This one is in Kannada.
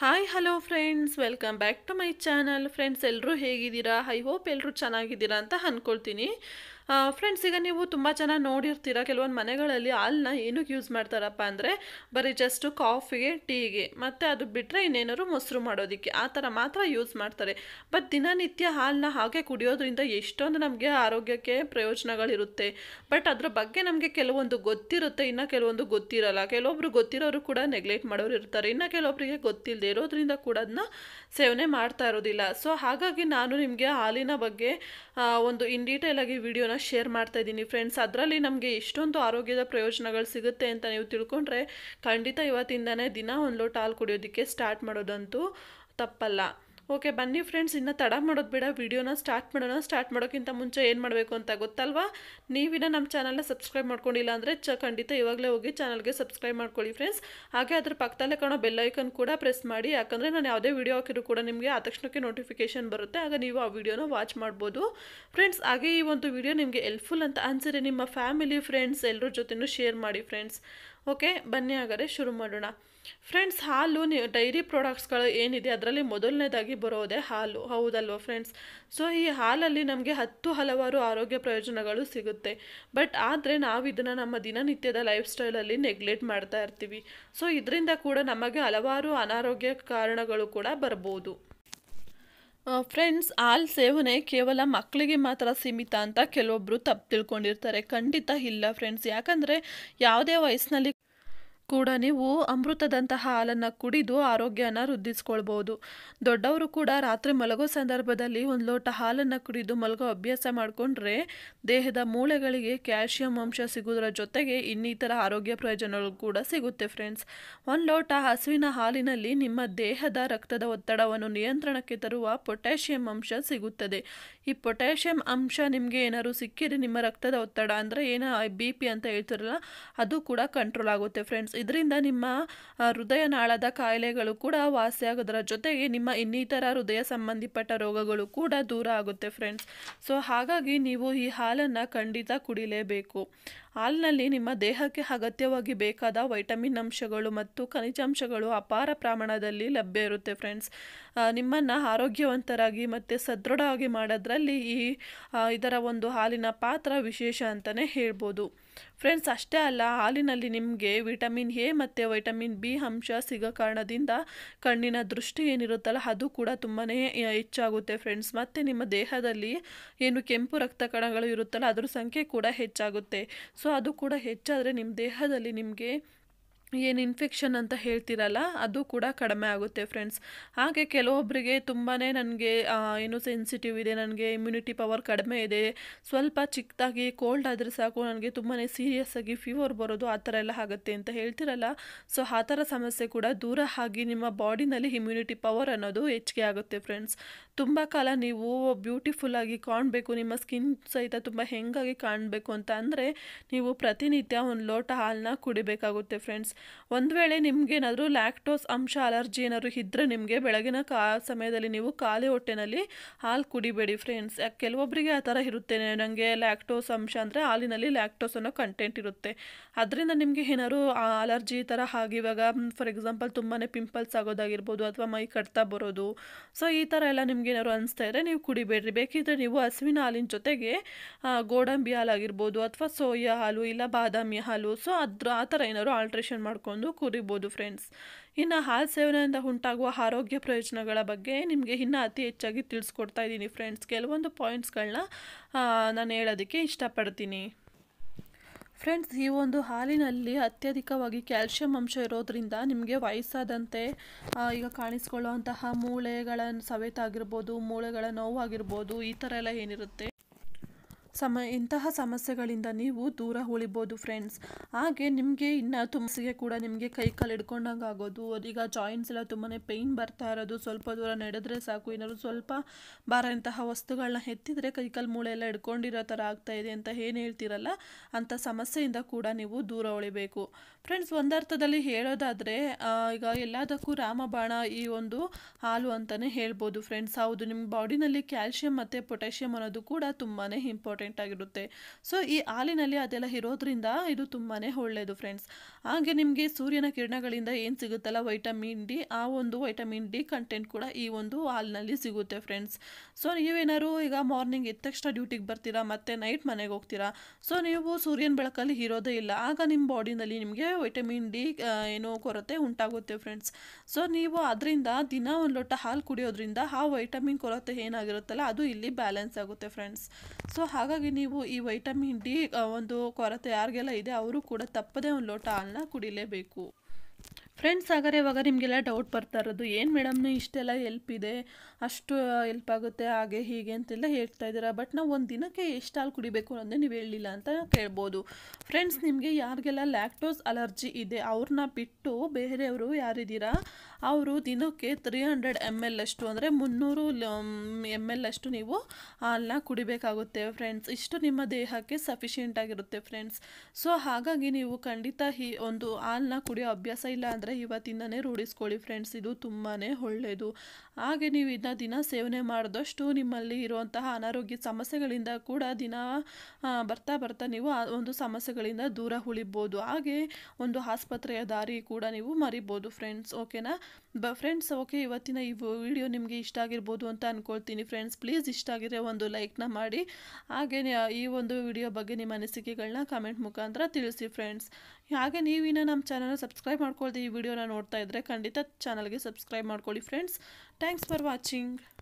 hi hello friends welcome back to my channel friends ಎಲ್ಲರೂ ಹೇಗಿದ್ದೀರಾ ಐ ಹೋಪ್ ಎಲ್ಲರೂ ಚೆನ್ನಾಗಿದ್ದೀರಾ ಅಂತ ಅಂದ್ಕೊಳ್ತೀನಿ ಫ್ರೆಂಡ್ಸ್ ಈಗ ನೀವು ತುಂಬ ಚೆನ್ನಾಗಿ ನೋಡಿರ್ತೀರ ಕೆಲವೊಂದು ಮನೆಗಳಲ್ಲಿ ಹಾಲನ್ನ ಏನಕ್ಕೆ ಯೂಸ್ ಮಾಡ್ತಾರಪ್ಪ ಅಂದರೆ ಬರೀ ಜಸ್ಟು ಕಾಫಿಗೆ ಟೀಗೆ ಮತ್ತು ಅದು ಬಿಟ್ಟರೆ ಇನ್ನೇನಾದ್ರು ಮೊಸರು ಮಾಡೋದಕ್ಕೆ ಆ ಥರ ಮಾತ್ರ ಯೂಸ್ ಮಾಡ್ತಾರೆ ಬಟ್ ದಿನನಿತ್ಯ ಹಾಲನ್ನ ಹಾಗೆ ಕುಡಿಯೋದ್ರಿಂದ ಎಷ್ಟೊಂದು ನಮಗೆ ಆರೋಗ್ಯಕ್ಕೆ ಪ್ರಯೋಜನಗಳಿರುತ್ತೆ ಬಟ್ ಅದರ ಬಗ್ಗೆ ನಮಗೆ ಕೆಲವೊಂದು ಗೊತ್ತಿರುತ್ತೆ ಇನ್ನು ಕೆಲವೊಂದು ಗೊತ್ತಿರಲ್ಲ ಕೆಲವೊಬ್ರು ಗೊತ್ತಿರೋರು ಕೂಡ ನೆಗ್ಲೆಕ್ಟ್ ಮಾಡೋರು ಇರ್ತಾರೆ ಇನ್ನು ಕೆಲವೊಬ್ಬರಿಗೆ ಗೊತ್ತಿಲ್ಲದೆ ಇರೋದ್ರಿಂದ ಕೂಡ ಅದನ್ನ ಸೇವನೆ ಮಾಡ್ತಾ ಇರೋದಿಲ್ಲ ಸೊ ಹಾಗಾಗಿ ನಾನು ನಿಮಗೆ ಹಾಲಿನ ಬಗ್ಗೆ ಒಂದು ಇನ್ ಆಗಿ ವಿಡಿಯೋನ ಶೇರ್ ಮಾಡ್ತಾ ಇದ್ದೀನಿ ಫ್ರೆಂಡ್ಸ್ ಅದರಲ್ಲಿ ನಮಗೆ ಎಷ್ಟೊಂದು ಆರೋಗ್ಯದ ಪ್ರಯೋಜನಗಳು ಸಿಗುತ್ತೆ ಅಂತ ನೀವು ತಿಳ್ಕೊಂಡ್ರೆ ಖಂಡಿತ ಇವತ್ತಿಂದನೇ ದಿನ ಒಂದು ಲೋಟ ಹಾಲು ಕುಡಿಯೋದಕ್ಕೆ ಸ್ಟಾರ್ಟ್ ಮಾಡೋದಂತೂ ತಪ್ಪಲ್ಲ ಓಕೆ ಬನ್ನಿ ಫ್ರೆಂಡ್ಸ್ ಇನ್ನೂ ತಡ ಮಾಡೋದು ಬೇಡ ವೀಡಿಯೋನ ಸ್ಟಾರ್ಟ್ ಮಾಡೋಣ ಸ್ಟಾರ್ಟ್ ಮಾಡೋಕ್ಕಿಂತ ಮುಂಚೆ ಏನು ಮಾಡಬೇಕು ಅಂತ ಗೊತ್ತಲ್ವಾ ನೀವಿನ ನಮ್ಮ ಚಾನಲ್ನ ಸಬ್ಸ್ಕ್ರೈಬ್ ಮಾಡ್ಕೊಂಡಿಲ್ಲ ಅಂದರೆ ಚ ಖಂಡಿತ ಇವಾಗಲೇ ಹೋಗಿ ಚಾನಲ್ಗೆ ಸಬ್ಸ್ಕ್ರೈಬ್ ಮಾಡ್ಕೊಳ್ಳಿ ಫ್ರೆಂಡ್ಸ್ ಹಾಗೆ ಅದ್ರ ಪಕ್ಕದಲ್ಲೇ ಕಾಣೋ ಬೆಲ್ಲೈಕನ್ ಕೂಡ ಪ್ರೆಸ್ ಮಾಡಿ ಯಾಕಂದರೆ ನಾನು ಯಾವುದೇ ವೀಡಿಯೋ ಹಾಕಿದ್ರು ಕೂಡ ನಿಮಗೆ ಆ ತಕ್ಷಣಕ್ಕೆ ನೋಟಿಫಿಕೇಷನ್ ಬರುತ್ತೆ ಆಗ ನೀವು ಆ ವೀಡಿಯೋನ ವಾಚ್ ಮಾಡ್ಬೋದು ಫ್ರೆಂಡ್ಸ್ ಹಾಗೆ ಈ ಒಂದು ವಿಡಿಯೋ ನಿಮಗೆ ಹೆಲ್ಪ್ಫುಲ್ ಅಂತ ಅನಿಸಿದ್ರೆ ನಿಮ್ಮ ಫ್ಯಾಮಿಲಿ ಫ್ರೆಂಡ್ಸ್ ಎಲ್ಲರ ಜೊತೆನೂ ಶೇರ್ ಮಾಡಿ ಫ್ರೆಂಡ್ಸ್ ಓಕೆ ಬನ್ನಿ ಹಾಗಾದರೆ ಶುರು ಮಾಡೋಣ ಫ್ರೆಂಡ್ಸ್ ಹಾಲು ಡೈರಿ ಪ್ರಾಡಕ್ಟ್ಸ್ಗಳು ಏನಿದೆ ಅದರಲ್ಲಿ ಮೊದಲನೇದಾಗಿ ಬರೋದೇ ಹಾಲು ಹೌದಲ್ವ ಫ್ರೆಂಡ್ಸ್ ಸೊ ಈ ಹಾಲಲ್ಲಿ ನಮಗೆ ಹತ್ತು ಹಲವಾರು ಆರೋಗ್ಯ ಪ್ರಯೋಜನಗಳು ಸಿಗುತ್ತೆ ಬಟ್ ಆದರೆ ನಾವು ಇದನ್ನು ನಮ್ಮ ದಿನನಿತ್ಯದ ಲೈಫ್ ಸ್ಟೈಲಲ್ಲಿ ನೆಗ್ಲೆಕ್ಟ್ ಮಾಡ್ತಾ ಇರ್ತೀವಿ ಸೊ ಇದರಿಂದ ಕೂಡ ನಮಗೆ ಹಲವಾರು ಅನಾರೋಗ್ಯ ಕಾರಣಗಳು ಕೂಡ ಬರ್ಬೋದು ಫ್ರೆಂಡ್ಸ್ ಹಾಲು ಸೇವನೆ ಕೇವಲ ಮಕ್ಕಳಿಗೆ ಮಾತ್ರ ಸೀಮಿತ ಅಂತ ಕೆಲವೊಬ್ಬರು ತಪ್ಪು ತಿಳ್ಕೊಂಡಿರ್ತಾರೆ ಖಂಡಿತ ಇಲ್ಲ ಫ್ರೆಂಡ್ಸ್ ಯಾಕಂದರೆ ಯಾವುದೇ ವಯಸ್ಸಿನಲ್ಲಿ ಕೂಡ ನೀವು ಅಮೃತದಂತಹ ಹಾಲನ್ನು ಕುಡಿದು ಆರೋಗ್ಯನ ವೃದ್ಧಿಸ್ಕೊಳ್ಬೋದು ದೊಡ್ಡವರು ಕೂಡ ರಾತ್ರಿ ಮಲಗೋ ಸಂದರ್ಭದಲ್ಲಿ ಒಂದು ಲೋಟ ಹಾಲನ್ನು ಕುಡಿದು ಮಲಗೋ ಅಭ್ಯಾಸ ಮಾಡಿಕೊಂಡ್ರೆ ದೇಹದ ಮೂಳೆಗಳಿಗೆ ಕ್ಯಾಲ್ಶಿಯಂ ಅಂಶ ಸಿಗೋದರ ಜೊತೆಗೆ ಇನ್ನಿತರ ಆರೋಗ್ಯ ಪ್ರಯೋಜನಗಳು ಕೂಡ ಸಿಗುತ್ತೆ ಫ್ರೆಂಡ್ಸ್ ಒಂದು ಲೋಟ ಹಸುವಿನ ಹಾಲಿನಲ್ಲಿ ನಿಮ್ಮ ದೇಹದ ರಕ್ತದ ಒತ್ತಡವನ್ನು ನಿಯಂತ್ರಣಕ್ಕೆ ತರುವ ಪೊಟ್ಯಾಷಿಯಂ ಅಂಶ ಸಿಗುತ್ತದೆ ಈ ಪೊಟ್ಯಾಷಿಯಂ ಅಂಶ ನಿಮಗೆ ಏನಾದ್ರು ಸಿಕ್ಕಿದೆ ನಿಮ್ಮ ರಕ್ತದ ಒತ್ತಡ ಅಂದರೆ ಏನು ಬಿ ಪಿ ಅಂತ ಹೇಳ್ತಿರಲ್ಲ ಅದು ಕೂಡ ಕಂಟ್ರೋಲ್ ಆಗುತ್ತೆ ಫ್ರೆಂಡ್ಸ್ ಇದರಿಂದ ನಿಮ್ಮ ಹೃದಯನಾಳದ ಕಾಯಿಲೆಗಳು ಕೂಡ ವಾಸಿಯಾಗೋದರ ಜೊತೆಗೆ ನಿಮ್ಮ ಇನ್ನಿತರ ಹೃದಯ ಸಂಬಂಧಿಪಟ್ಟ ರೋಗಗಳು ಕೂಡ ದೂರ ಆಗುತ್ತೆ ಫ್ರೆಂಡ್ಸ್ ಸೊ ಹಾಗಾಗಿ ನೀವು ಈ ಹಾಲನ್ನು ಖಂಡಿತ ಕುಡಿಲೇಬೇಕು ಹಾಲಿನಲ್ಲಿ ನಿಮ್ಮ ದೇಹಕ್ಕೆ ಅಗತ್ಯವಾಗಿ ಬೇಕಾದ ವೈಟಮಿನ್ ಅಂಶಗಳು ಮತ್ತು ಖನಿಜಾಂಶಗಳು ಅಪಾರ ಪ್ರಮಾಣದಲ್ಲಿ ಲಭ್ಯ ಇರುತ್ತೆ ಫ್ರೆಂಡ್ಸ್ ನಿಮ್ಮನ್ನು ಆರೋಗ್ಯವಂತರಾಗಿ ಮತ್ತು ಸದೃಢವಾಗಿ ಮಾಡೋದ್ರಲ್ಲಿ ಈ ಇದರ ಒಂದು ಹಾಲಿನ ಪಾತ್ರ ವಿಶೇಷ ಅಂತಲೇ ಹೇಳ್ಬೋದು ಫ್ರೆಂಡ್ಸ್ ಅಷ್ಟೇ ಅಲ್ಲ ಹಾಲಿನಲ್ಲಿ ನಿಮಗೆ ವಿಟಮಿನ್ ಎ ಮತ್ತು ವೈಟಮಿನ್ ಬಿ ಅಂಶ ಸಿಗೋ ಕಾರಣದಿಂದ ಕಣ್ಣಿನ ದೃಷ್ಟಿ ಏನಿರುತ್ತಲ್ಲ ಅದು ಕೂಡ ತುಂಬಾ ಹೆಚ್ಚಾಗುತ್ತೆ ಫ್ರೆಂಡ್ಸ್ ಮತ್ತು ನಿಮ್ಮ ದೇಹದಲ್ಲಿ ಏನು ಕೆಂಪು ರಕ್ತ ಕಣಗಳು ಇರುತ್ತಲ್ಲ ಅದರ ಸಂಖ್ಯೆ ಕೂಡ ಹೆಚ್ಚಾಗುತ್ತೆ ಸೊ ಅದು ಕೂಡ ಹೆಚ್ಚಾದರೆ ನಿಮ್ಮ ದೇಹದಲ್ಲಿ ನಿಮಗೆ ಏನು ಇನ್ಫೆಕ್ಷನ್ ಅಂತ ಹೇಳ್ತಿರಲ್ಲ ಅದು ಕೂಡ ಕಡಿಮೆ ಆಗುತ್ತೆ ಫ್ರೆಂಡ್ಸ್ ಹಾಗೆ ಕೆಲವೊಬ್ಬರಿಗೆ ತುಂಬಾ ನನಗೆ ಏನು ಸೆನ್ಸಿಟಿವ್ ಇದೆ ನನಗೆ ಇಮ್ಯುನಿಟಿ ಪವರ್ ಕಡಿಮೆ ಇದೆ ಸ್ವಲ್ಪ ಚಿಕ್ಕದಾಗಿ ಕೋಲ್ಡ್ ಆದರೆ ಸಾಕು ನನಗೆ ತುಂಬಾ ಸೀರಿಯಸ್ ಆಗಿ ಫೀವರ್ ಬರೋದು ಆ ಥರ ಎಲ್ಲ ಆಗುತ್ತೆ ಅಂತ ಹೇಳ್ತಿರಲ್ಲ ಸೊ ಆ ಥರ ಸಮಸ್ಯೆ ಕೂಡ ದೂರ ಆಗಿ ನಿಮ್ಮ ಬಾಡಿನಲ್ಲಿ ಇಮ್ಯುನಿಟಿ ಪವರ್ ಅನ್ನೋದು ಹೆಚ್ಚಿಗೆ ಆಗುತ್ತೆ ಫ್ರೆಂಡ್ಸ್ ತುಂಬ ಕಾಲ ನೀವು ಬ್ಯೂಟಿಫುಲ್ಲಾಗಿ ಕಾಣಬೇಕು ನಿಮ್ಮ ಸ್ಕಿನ್ ಸಹಿತ ತುಂಬ ಹೆಂಗಾಗಿ ಕಾಣಬೇಕು ಅಂತ ಅಂದರೆ ನೀವು ಪ್ರತಿನಿತ್ಯ ಒಂದು ಲೋಟ ಹಾಲನ್ನ ಕುಡಿಬೇಕಾಗುತ್ತೆ ಫ್ರೆಂಡ್ಸ್ ಒಂದು ವೇಳೆ ನಿಮಗೇನಾದರೂ ಲ್ಯಾಕ್ಟೋಸ್ ಅಂಶ ಅಲರ್ಜಿ ಏನಾದರೂ ಇದ್ದರೆ ನಿಮಗೆ ಬೆಳಗಿನ ಕಾ ಸಮಯದಲ್ಲಿ ನೀವು ಖಾಲಿ ಹೊಟ್ಟೆನಲ್ಲಿ ಹಾಲು ಕುಡಿಬೇಡಿ ಫ್ರೆಂಡ್ಸ್ ಯಾಕೆ ಕೆಲವೊಬ್ಬರಿಗೆ ಆ ಥರ ಇರುತ್ತೆ ನನಗೆ ಲ್ಯಾಕ್ಟೋಸ್ ಅಂಶ ಅಂದರೆ ಹಾಲಿನಲ್ಲಿ ಲ್ಯಾಕ್ಟೋಸ್ ಅನ್ನೋ ಕಂಟೆಂಟ್ ಇರುತ್ತೆ ಅದರಿಂದ ನಿಮಗೆ ಏನಾದರೂ ಅಲರ್ಜಿ ಥರ ಆಗಿವಾಗ ಫಾರ್ ಎಕ್ಸಾಂಪಲ್ ತುಂಬಾ ಪಿಂಪಲ್ಸ್ ಆಗೋದಾಗಿರ್ಬೋದು ಅಥವಾ ಮೈ ಕಟ್ತಾ ಬರೋದು ಸೊ ಈ ಥರ ಎಲ್ಲ ನಿಮ್ಗೆ ಏನಾದ್ರು ಅನಿಸ್ತಾ ಇದ್ದರೆ ನೀವು ಕುಡಿಬೇಡ್ರಿ ಬೇಕಿದ್ದರೆ ನೀವು ಹಸುವಿನ ಹಾಲಿನ ಜೊತೆಗೆ ಗೋಡಂಬಿ ಆಗಿರ್ಬೋದು ಅಥವಾ ಸೋಯಾ ಹಾಲು ಇಲ್ಲ ಬಾದಾಮಿ ಹಾಲು ಸೊ ಅದ್ರ ಆ ಥರ ಏನಾದರೂ ಆಲ್ಟ್ರೇಷನ್ ಮಾಡಿ ಮಾಡಿಕೊಂಡು ಕುರಿಬೋದು ಫ್ರೆಂಡ್ಸ್ ಇನ್ನು ಹಾಲು ಸೇವನೆಯಿಂದ ಉಂಟಾಗುವ ಆರೋಗ್ಯ ಪ್ರಯೋಜನಗಳ ಬಗ್ಗೆ ನಿಮಗೆ ಇನ್ನೂ ಅತಿ ಹೆಚ್ಚಾಗಿ ತಿಳಿಸ್ಕೊಡ್ತಾ ಇದ್ದೀನಿ ಫ್ರೆಂಡ್ಸ್ ಕೆಲವೊಂದು ಪಾಯಿಂಟ್ಸ್ಗಳನ್ನ ನಾನು ಹೇಳೋದಕ್ಕೆ ಇಷ್ಟಪಡ್ತೀನಿ ಫ್ರೆಂಡ್ಸ್ ಈ ಒಂದು ಹಾಲಿನಲ್ಲಿ ಅತ್ಯಧಿಕವಾಗಿ ಕ್ಯಾಲ್ಸಿಯಂ ಅಂಶ ಇರೋದ್ರಿಂದ ನಿಮಗೆ ವಯಸ್ಸಾದಂತೆ ಈಗ ಕಾಣಿಸ್ಕೊಳ್ಳುವಂತಹ ಮೂಳೆಗಳ ಸವೆತ ಆಗಿರ್ಬೋದು ಮೂಳೆಗಳ ನೋವು ಆಗಿರ್ಬೋದು ಈ ಥರ ಎಲ್ಲ ಏನಿರುತ್ತೆ ಸಮ ಇಂತಹ ಸಮಸ್ಯೆಗಳಿಂದ ನೀವು ದೂರ ಉಳಿಬೋದು ಫ್ರೆಂಡ್ಸ್ ಹಾಗೆ ನಿಮಗೆ ಇನ್ನು ತುಮಸಿಗೆ ಕೂಡ ನಿಮಗೆ ಕೈ ಕಾಲು ಹಿಡ್ಕೊಂಡಂಗೆ ಆಗೋದು ಈಗ ಜಾಯಿಂಟ್ಸ್ ಎಲ್ಲ ತುಂಬಾ ಪೇಯ್ನ್ ಬರ್ತಾ ಇರೋದು ಸ್ವಲ್ಪ ದೂರ ನಡೆದ್ರೆ ಸಾಕು ಏನಾದರೂ ಸ್ವಲ್ಪ ಬಾರ ಇಂತಹ ವಸ್ತುಗಳನ್ನ ಎತ್ತಿದರೆ ಕೈ ಕಾಲು ಮೂಳೆ ಎಲ್ಲ ಹಿಡ್ಕೊಂಡಿರೋ ಥರ ಆಗ್ತಾ ಇದೆ ಅಂತ ಏನು ಹೇಳ್ತೀರಲ್ಲ ಅಂಥ ಸಮಸ್ಯೆಯಿಂದ ಕೂಡ ನೀವು ದೂರ ಉಳಿಬೇಕು ಫ್ರೆಂಡ್ಸ್ ಒಂದರ್ಥದಲ್ಲಿ ಹೇಳೋದಾದರೆ ಈಗ ಎಲ್ಲದಕ್ಕೂ ರಾಮಬಾಣ ಈ ಒಂದು ಹಾಲು ಅಂತಲೇ ಹೇಳ್ಬೋದು ಫ್ರೆಂಡ್ಸ್ ಹೌದು ನಿಮ್ಮ ಬಾಡಿನಲ್ಲಿ ಕ್ಯಾಲ್ಶಿಯಂ ಮತ್ತು ಪೊಟ್ಯಾಷಿಯಂ ಅನ್ನೋದು ಕೂಡ ತುಂಬಾ ಇಂಪಾರ್ಟೆಂಟ್ ಆಗಿರುತ್ತೆ ಸೊ ಈ ಹಾಲಿನಲ್ಲಿ ಅದೆಲ್ಲ ಇರೋದ್ರಿಂದ ಇದು ತುಂಬಾ ಒಳ್ಳೆಯದು ಫ್ರೆಂಡ್ಸ್ ಹಾಗೆ ನಿಮಗೆ ಸೂರ್ಯನ ಕಿರಣಗಳಿಂದ ಏನು ಸಿಗುತ್ತಲ್ಲ ವೈಟಮಿನ್ ಡಿ ಆ ಒಂದು ವೈಟಮಿನ್ ಡಿ ಕಂಟೆಂಟ್ ಕೂಡ ಈ ಒಂದು ಹಾಲಿನಲ್ಲಿ ಸಿಗುತ್ತೆ ಫ್ರೆಂಡ್ಸ್ ಸೊ ನೀವೇನಾದ್ರು ಈಗ ಮಾರ್ನಿಂಗ್ ಎದ್ದ ತಕ್ಷಣ ಡ್ಯೂಟಿಗೆ ಬರ್ತೀರಾ ಮತ್ತು ನೈಟ್ ಮನೆಗೆ ಹೋಗ್ತೀರಾ ಸೊ ನೀವು ಸೂರ್ಯನ ಬೆಳಕಲ್ಲಿ ಇರೋದೇ ಇಲ್ಲ ಆಗ ನಿಮ್ಮ ಬಾಡಿನಲ್ಲಿ ನಿಮಗೆ ವಿಟಮಿನ್ ಡಿ ಏನೋ ಕೊರತೆ ಉಂಟಾಗುತ್ತೆ ಫ್ರೆಂಡ್ಸ್ ಸೊ ನೀವು ಅದರಿಂದ ದಿನ ಒಂದು ಲೋಟ ಹಾಲು ಕುಡಿಯೋದ್ರಿಂದ ಆ ವೈಟಮಿನ್ ಕೊರತೆ ಏನಾಗಿರುತ್ತಲ್ಲ ಅದು ಇಲ್ಲಿ ಬ್ಯಾಲೆನ್ಸ್ ಆಗುತ್ತೆ ಫ್ರೆಂಡ್ಸ್ ಸೊ ಹಾಗಾಗಿ ನೀವು ಈ ವೈಟಮಿನ್ ಡಿ ಒಂದು ಕೊರತೆ ಯಾರಿಗೆಲ್ಲ ಇದೆ ಅವರು ಕೂಡ ತಪ್ಪದೇ ಒಂದು ಲೋಟ ಹಾಲನ್ನ ಕುಡಿಲೇಬೇಕು ಫ್ರೆಂಡ್ಸ್ ಆಗರೆ ಇವಾಗ ನಿಮಗೆಲ್ಲ ಡೌಟ್ ಬರ್ತಾ ಇರೋದು ಏನು ಮೇಡಮ್ನು ಇಷ್ಟೆಲ್ಲ ಎಲ್ಪ್ ಇದೆ ಅಷ್ಟು ಎಲ್ಪ್ ಆಗುತ್ತೆ ಹಾಗೆ ಹೀಗೆ ಅಂತೆಲ್ಲ ಹೇಳ್ತಾ ಇದ್ದೀರಾ ಬಟ್ ನಾವು ಒಂದು ದಿನಕ್ಕೆ ಎಷ್ಟು ಹಾಲು ಕುಡಿಬೇಕು ಅನ್ನೋದೇ ನೀವು ಹೇಳಿಲ್ಲ ಅಂತ ಕೇಳ್ಬೋದು ಫ್ರೆಂಡ್ಸ್ ನಿಮಗೆ ಯಾರಿಗೆಲ್ಲ ಲ್ಯಾಕ್ಟೋಸ್ ಅಲರ್ಜಿ ಇದೆ ಅವ್ರನ್ನ ಬಿಟ್ಟು ಬೇರೆಯವರು ಯಾರಿದ್ದೀರಾ ಅವರು ದಿನಕ್ಕೆ ತ್ರೀ ಹಂಡ್ರೆಡ್ ಎಮ್ ಎಲ್ ಅಷ್ಟು ಅಂದರೆ ಮುನ್ನೂರು ಎಮ್ ಎಲ್ ಅಷ್ಟು ನೀವು ಹಾಲನ್ನ ಕುಡಿಬೇಕಾಗುತ್ತೆ ಫ್ರೆಂಡ್ಸ್ ಇಷ್ಟು ನಿಮ್ಮ ದೇಹಕ್ಕೆ ಸಫಿಷಿಯೆಂಟ್ ಆಗಿರುತ್ತೆ ಫ್ರೆಂಡ್ಸ್ ಸೊ ಹಾಗಾಗಿ ನೀವು ಖಂಡಿತ ಈ ಒಂದು ಹಾಲನ್ನ ಕುಡಿಯೋ ಅಭ್ಯಾಸ ಇಲ್ಲ ಅಂದರೆ ಇವತ್ತಿಂದನೇ ರೂಢಿಸ್ಕೊಳ್ಳಿ ಫ್ರೆಂಡ್ಸ್ ಇದು ತುಂಬಾ ಒಳ್ಳೆಯದು ಹಾಗೆ ನೀವು ಇದನ್ನ ದಿನ ಸೇವನೆ ಮಾಡಿದಷ್ಟು ನಿಮ್ಮಲ್ಲಿ ಇರುವಂತಹ ಅನಾರೋಗ್ಯ ಸಮಸ್ಯೆಗಳಿಂದ ಕೂಡ ದಿನ ಬರ್ತಾ ಬರ್ತಾ ನೀವು ಒಂದು ಸಮಸ್ಯೆಗಳಿಂದ ದೂರ ಉಳಿಬೋದು ಹಾಗೆ ಒಂದು ಆಸ್ಪತ್ರೆಯ ದಾರಿ ಕೂಡ ನೀವು ಮರಿಬೋದು ಫ್ರೆಂಡ್ಸ್ ಓಕೆನಾ ಬ ಫ್ರೆಂಡ್ಸ್ ಓಕೆ ಇವತ್ತಿನ ಈ ವಿಡಿಯೋ ನಿಮಗೆ ಇಷ್ಟ ಆಗಿರ್ಬೋದು ಅಂತ ಅಂದ್ಕೊಳ್ತೀನಿ ಫ್ರೆಂಡ್ಸ್ ಪ್ಲೀಸ್ ಇಷ್ಟ ಆಗಿದ್ರೆ ಒಂದು ಲೈಕ್ನ ಮಾಡಿ ಹಾಗೆ ಈ ಒಂದು ವಿಡಿಯೋ ಬಗ್ಗೆ ನಿಮ್ಮ ಅನಿಸಿಕೆಗಳನ್ನ ಕಮೆಂಟ್ ಮುಖಾಂತರ ತಿಳಿಸಿ ಫ್ರೆಂಡ್ಸ್ ಹಾಗೆ ನೀವಿನ್ನ ನಮ್ಮ ಚಾನಲ್ ಸಬ್ಸ್ಕ್ರೈಬ್ ಮಾಡ್ಕೊಳ್ತೀವಿ ವಿಡಿಯೋನ ನೋಡ್ತಾ ಇದ್ದರೆ ಖಂಡಿತ ಚಾನಲ್ಗೆ ಸಬ್ಸ್ಕ್ರೈಬ್ ಮಾಡ್ಕೊಳ್ಳಿ ಫ್ರೆಂಡ್ಸ್ ಥ್ಯಾಂಕ್ಸ್ ಫಾರ್ ವಾಚಿಂಗ್